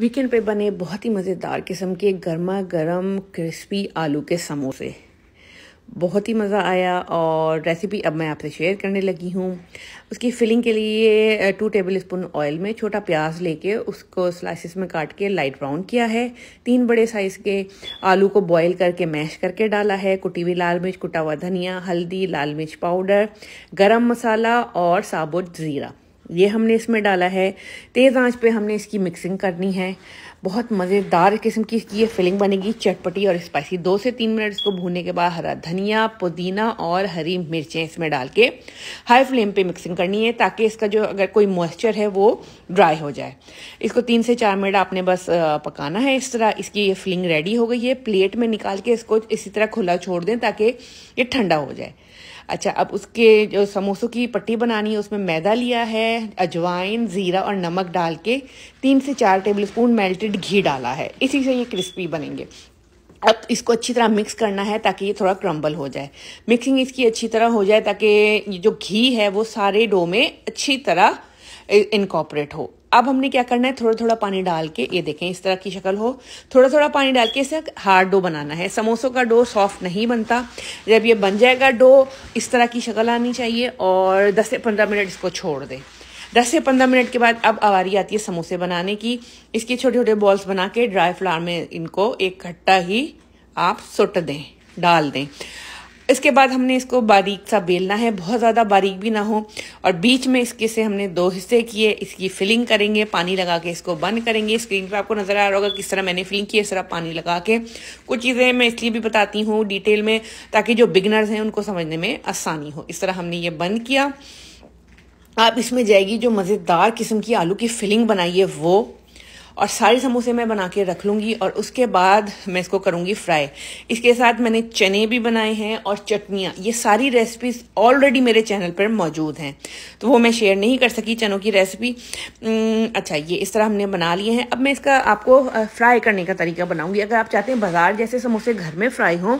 weekend पे बने बहुत ही मज़ेदार किस्म के गर्मा गर्म क्रिस्पी आलू के समोसे बहुत ही मज़ा आया और रेसिपी अब मैं आपसे शेयर करने लगी हूँ उसकी फिलिंग के लिए टू टेबल स्पून ऑयल में छोटा प्याज लेके उसको स्लाइसिस में काट के लाइट ब्राउन किया है तीन बड़े साइज़ के आलू को बॉईल करके मैश करके डाला है कुटी हुई लाल मिर्च कुटा हुआ धनिया हल्दी लाल मिर्च पाउडर गरम मसाला और साबुत ज़ीरा ये हमने इसमें डाला है तेज़ आंच पे हमने इसकी मिक्सिंग करनी है बहुत मज़ेदार किस्म की इसकी ये फिलिंग बनेगी चटपटी और स्पाइसी दो से तीन मिनट इसको भूनने के बाद हरा धनिया पुदीना और हरी मिर्चें इसमें डाल के हाई फ्लेम पे मिक्सिंग करनी है ताकि इसका जो अगर कोई मॉइस्चर है वो ड्राई हो जाए इसको तीन से चार मिनट आपने बस पकाना है इस तरह इसकी ये फिलिंग रेडी हो गई है प्लेट में निकाल के इसको इसी तरह खुला छोड़ दें ताकि ये ठंडा हो जाए अच्छा अब उसके जो समोसों की पट्टी बनानी है उसमें मैदा लिया है अजवाइन ज़ीरा और नमक डाल के तीन से चार टेबल स्पून मेल्टेड घी डाला है इसी से ये क्रिस्पी बनेंगे अब इसको अच्छी तरह मिक्स करना है ताकि ये थोड़ा क्रम्बल हो जाए मिक्सिंग इसकी अच्छी तरह हो जाए ताकि जो घी है वो सारे डो में अच्छी तरह इनकॉपरेट हो अब हमने क्या करना है थोड़ा थोड़ा पानी डाल के ये देखें इस तरह की शक्ल हो थोड़ा थोड़ा पानी डाल के इसे हार्ड डो बनाना है समोसों का डो सॉफ्ट नहीं बनता जब ये बन जाएगा डो इस तरह की शक्ल आनी चाहिए और दस से पंद्रह मिनट इसको छोड़ दें दस से पंद्रह मिनट के बाद अब आवारी आती है समोसे बनाने की इसके छोटे छोटे बॉल्स बना के ड्राई फ्लावर में इनको एक घट्टा ही आप सुट दें डाल दें इसके बाद हमने इसको बारीक सा बेलना है बहुत ज़्यादा बारीक भी ना हो और बीच में इसके से हमने दो हिस्से किए इसकी फिलिंग करेंगे पानी लगा के इसको बंद करेंगे स्क्रीन पर आपको नज़र आ रहा होगा किस तरह मैंने फिलिंग की इस तरह पानी लगा के कुछ चीज़ें मैं इसलिए भी बताती हूँ डिटेल में ताकि जो बिगनर्स हैं उनको समझने में आसानी हो इस तरह हमने ये बंद किया आप इसमें जाएगी जो मज़ेदार किस्म की आलू की फिलिंग बनाइए वो और सारे समोसे मैं बना के रख लूँगी और उसके बाद मैं इसको करूँगी फ्राई इसके साथ मैंने चने भी बनाए हैं और चटनियाँ ये सारी रेसिपीज़ ऑलरेडी मेरे चैनल पर मौजूद हैं तो वो मैं शेयर नहीं कर सकी चनों की रेसिपी अच्छा ये इस तरह हमने बना लिए हैं अब मैं इसका आपको फ्राई करने का तरीका बनाऊँगी अगर आप चाहते हैं बाज़ार जैसे समोसे घर में फ्राई हों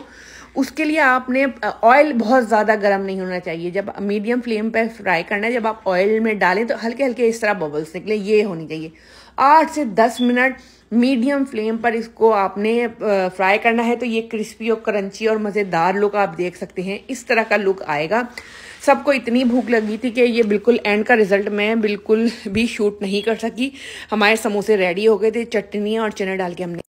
उसके लिए आपने ऑयल बहुत ज़्यादा गर्म नहीं होना चाहिए जब मीडियम फ्लेम पर फ्राई करना है जब आप ऑयल में डालें तो हल्के हल्के इस तरह बबल्स निकले ये होनी चाहिए आठ से दस मिनट मीडियम फ्लेम पर इसको आपने फ्राई करना है तो ये क्रिस्पी और क्रंची और मज़ेदार लुक आप देख सकते हैं इस तरह का लुक आएगा सबको इतनी भूख लगी थी कि ये बिल्कुल एंड का रिजल्ट मैं बिल्कुल भी शूट नहीं कर सकी हमारे समोसे रेडी हो गए थे चटनियाँ और चने डाल के हमने